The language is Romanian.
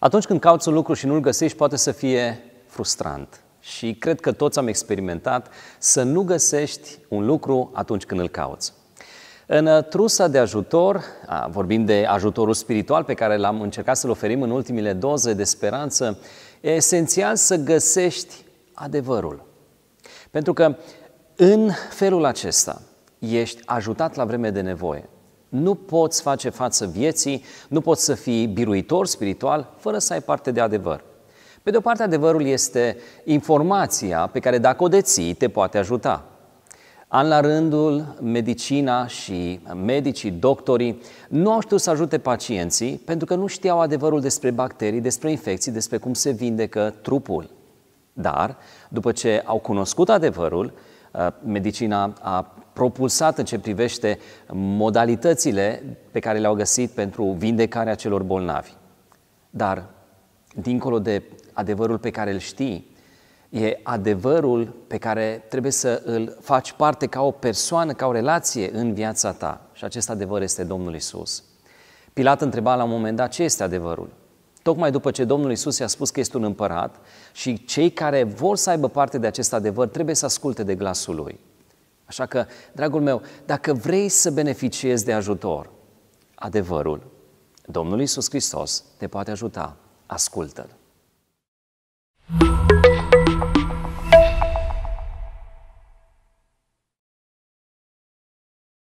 Atunci când cauți un lucru și nu-l găsești, poate să fie frustrant. Și cred că toți am experimentat să nu găsești un lucru atunci când îl cauți. În uh, trusa de ajutor, vorbim de ajutorul spiritual pe care l-am încercat să-l oferim în ultimile doze de speranță, e esențial să găsești adevărul. Pentru că în felul acesta ești ajutat la vreme de nevoie. Nu poți face față vieții, nu poți să fii biruitor spiritual fără să ai parte de adevăr. Pe de o parte, adevărul este informația pe care dacă o deții, te poate ajuta. An la rândul, medicina și medicii, doctorii, nu au știut să ajute pacienții pentru că nu știau adevărul despre bacterii, despre infecții, despre cum se vindecă trupul. Dar, după ce au cunoscut adevărul, Uh, medicina a propulsat în ce privește modalitățile pe care le-au găsit pentru vindecarea celor bolnavi. Dar, dincolo de adevărul pe care îl știi, e adevărul pe care trebuie să îl faci parte ca o persoană, ca o relație în viața ta. Și acest adevăr este Domnul Isus. Pilat întreba la un moment dat ce este adevărul. Tocmai după ce Domnul Isus i-a spus că este un împărat și cei care vor să aibă parte de acest adevăr trebuie să asculte de glasul lui. Așa că, dragul meu, dacă vrei să beneficiezi de ajutor, adevărul, Domnul Isus Hristos te poate ajuta. Ascultă-l.